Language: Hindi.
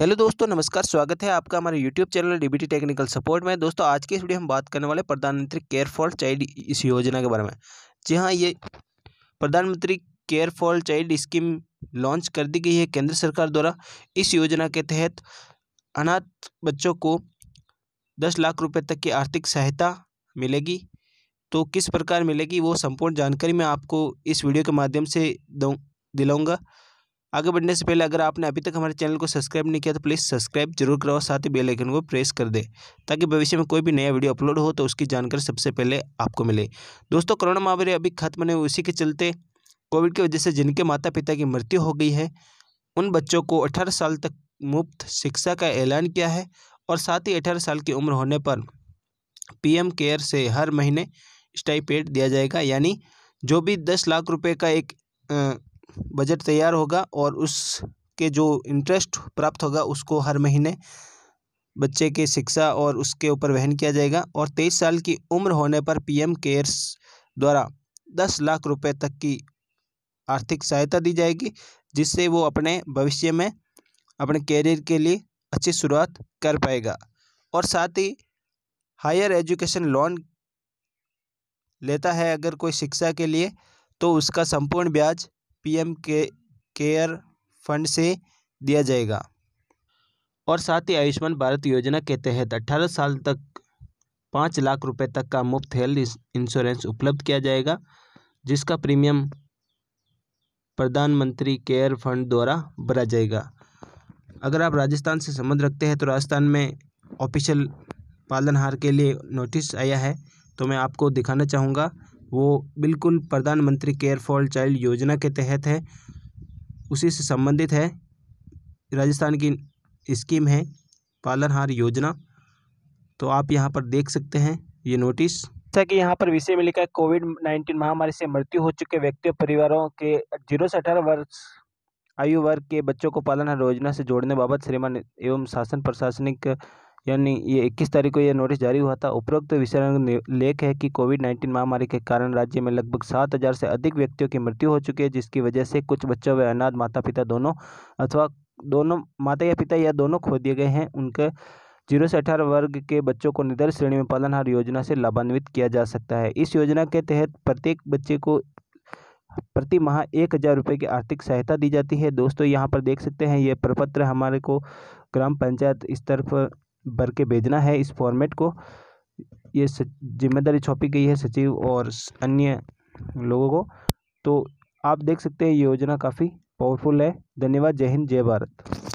हेलो दोस्तों नमस्कार स्वागत है आपका हमारे YouTube channel DBT technical support में दोस्तों आज के इस वीडियो हम बात करने वाले प्रधानमंत्री केयर फॉर चाइल्ड इस योजना के बारे में जी हाँ ये प्रधानमंत्री care for child scheme launch कर दी गई है केंद्र सरकार द्वारा इस योजना के तहत अनाथ बच्चों को दस लाख रुपये तक की आर्थिक सहायता मिलेगी तो किस प्रकार मिलेगी वो संपूर्ण जानकारी मैं आपको इस वीडियो के माध्यम से दूँ दिलाऊँगा आगे बढ़ने से पहले अगर आपने अभी तक हमारे चैनल को सब्सक्राइब नहीं किया तो प्लीज़ सब्सक्राइब जरूर करो साथ ही बेलाइकन को प्रेस कर दे ताकि भविष्य में कोई भी नया वीडियो अपलोड हो तो उसकी जानकारी सबसे पहले आपको मिले दोस्तों कोरोना महामारी अभी खत्म नहीं हुई उसी के चलते कोविड की वजह से जिनके माता पिता की मृत्यु हो गई है उन बच्चों को अठारह साल तक मुफ्त शिक्षा का ऐलान किया है और साथ ही अठारह साल की उम्र होने पर पीएम केयर से हर महीने स्टाइपेड दिया जाएगा यानी जो भी दस लाख रुपए का एक बजट तैयार होगा और उसके जो इंटरेस्ट प्राप्त होगा उसको हर महीने बच्चे के शिक्षा और उसके ऊपर वहन किया जाएगा और तेईस साल की उम्र होने पर पीएम केयर्स द्वारा दस लाख रुपए तक की आर्थिक सहायता दी जाएगी जिससे वो अपने भविष्य में अपने कैरियर के लिए अच्छी शुरुआत कर पाएगा और साथ ही हायर एजुकेशन लोन लेता है अगर कोई शिक्षा के लिए तो उसका संपूर्ण ब्याज पीएम के केयर फंड से दिया जाएगा और साथ ही आयुष्मान भारत योजना के तहत 18 साल तक पाँच लाख रुपए तक का मुफ्त हेल्थ इंश्योरेंस उपलब्ध किया जाएगा जिसका प्रीमियम प्रधानमंत्री केयर फंड द्वारा भरा जाएगा अगर आप राजस्थान से संबंध रखते हैं तो राजस्थान में ऑफिशियल पालनहार के लिए नोटिस आया है तो मैं आपको दिखाना चाहूँगा वो बिल्कुल प्रधानमंत्री केयर फॉर चाइल्ड योजना के तहत है उसी से संबंधित है राजस्थान की स्कीम है पालनहार योजना तो आप यहाँ पर देख सकते हैं ये नोटिस जैसा कि यहाँ पर विषय में लिखा है कोविड नाइन्टीन महामारी से मृत्यु हो चुके व्यक्तियों परिवारों के जीरो से अठारह वर्ष आयु वर्ग के बच्चों को पालनहार योजना से जोड़ने बाबत श्रीमान एवं शासन प्रशासनिक यानी ये इक्कीस तारीख को यह नोटिस जारी हुआ था उपरोक्त विषय लेख है कि कोविड नाइन्टीन महामारी के कारण राज्य में लगभग सात हज़ार से अधिक व्यक्तियों की मृत्यु हो चुकी है जिसकी वजह से कुछ बच्चों व अनाथ माता पिता दोनों अथवा दोनों माता या पिता या दोनों खो दिए गए हैं उनके जीरो से अठारह वर्ग के बच्चों को निधर श्रेणी में पालनहार योजना से लाभान्वित किया जा सकता है इस योजना के तहत प्रत्येक बच्चे को प्रति माह एक हज़ार रुपये की आर्थिक सहायता दी जाती है दोस्तों यहाँ पर देख सकते हैं ये प्रपत्र हमारे को ग्राम पंचायत स्तर पर भर के भेजना है इस फॉर्मेट को ये जिम्मेदारी छोपी गई है सचिव और अन्य लोगों को तो आप देख सकते हैं योजना काफ़ी पावरफुल है धन्यवाद जय हिंद जय भारत